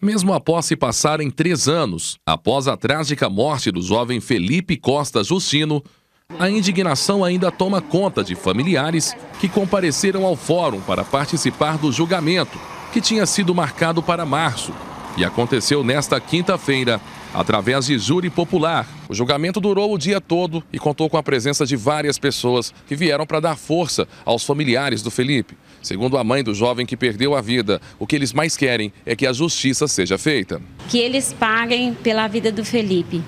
mesmo após se passarem três anos, após a trágica morte do jovem Felipe Costa Justino, a indignação ainda toma conta de familiares que compareceram ao fórum para participar do julgamento, que tinha sido marcado para março e aconteceu nesta quinta-feira através de júri popular. O julgamento durou o dia todo e contou com a presença de várias pessoas que vieram para dar força aos familiares do Felipe. Segundo a mãe do jovem que perdeu a vida, o que eles mais querem é que a justiça seja feita. Que eles paguem pela vida do Felipe,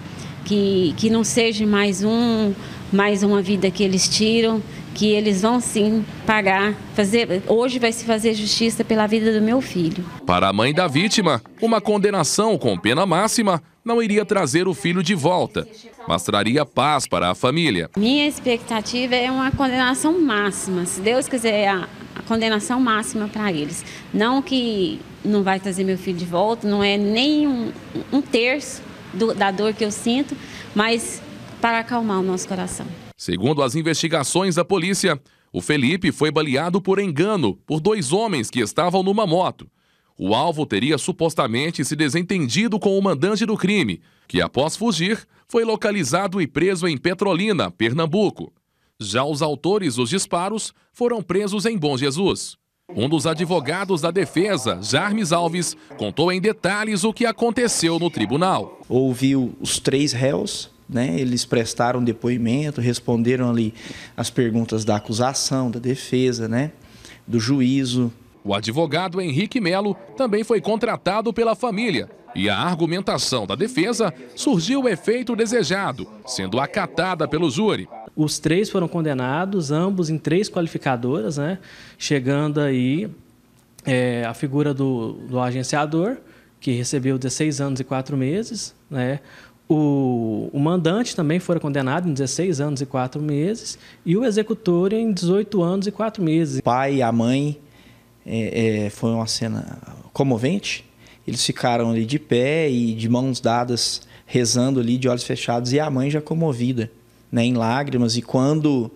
que, que não seja mais um mais uma vida que eles tiram, que eles vão sim pagar, fazer, hoje vai se fazer justiça pela vida do meu filho. Para a mãe da vítima, uma condenação com pena máxima não iria trazer o filho de volta, mas traria paz para a família. Minha expectativa é uma condenação máxima, se Deus quiser a, a condenação máxima para eles. Não que não vai trazer meu filho de volta, não é nem um, um terço do, da dor que eu sinto, mas para acalmar o nosso coração. Segundo as investigações da polícia, o Felipe foi baleado por engano por dois homens que estavam numa moto o alvo teria supostamente se desentendido com o mandante do crime, que após fugir foi localizado e preso em Petrolina, Pernambuco. Já os autores dos disparos foram presos em Bom Jesus. Um dos advogados da defesa, Jarmes Alves, contou em detalhes o que aconteceu no tribunal. Ouviu os três réus, né? eles prestaram depoimento, responderam ali as perguntas da acusação, da defesa, né? do juízo, o advogado Henrique Melo também foi contratado pela família e a argumentação da defesa surgiu o efeito desejado, sendo acatada pelo júri. Os três foram condenados, ambos em três qualificadoras, né? chegando aí é, a figura do, do, agenciador, que recebeu 16 anos e 4 meses, né? O, o, mandante também foi condenado em 16 anos e 4 meses e o executor em 18 anos e 4 meses. O pai, a mãe é, é, foi uma cena comovente. Eles ficaram ali de pé e de mãos dadas, rezando ali, de olhos fechados, e a mãe já comovida, né, em lágrimas. E quando